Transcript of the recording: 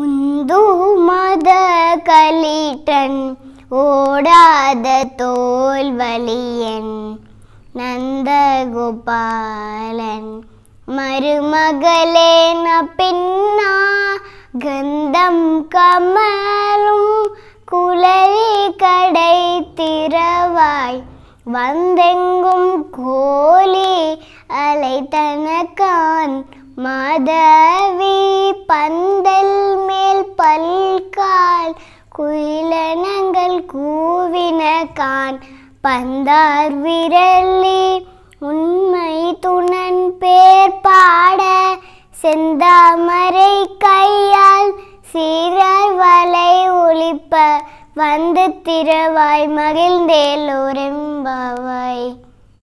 உந்து மத கலிட்டன் ஓடாத தோல் தோல்வலியன் நந்தகோபாலன் மருமகளேன பின்னா கந்தம் கமலும் குழலி கடை திறவாய் வந்தெங்கும் கோலி அலைத்தனக்கான் மாதவி பந்தல் பல்கால் குயிலனங்கள் கூவின கான் பந்தார் விரல்லி உண்மை துணன் பேர் பாட செந்தாமரை கையால் சீரார் வலை ஒளிப்ப வந்து திறவாய் மகிழ்ந்தேலோரம்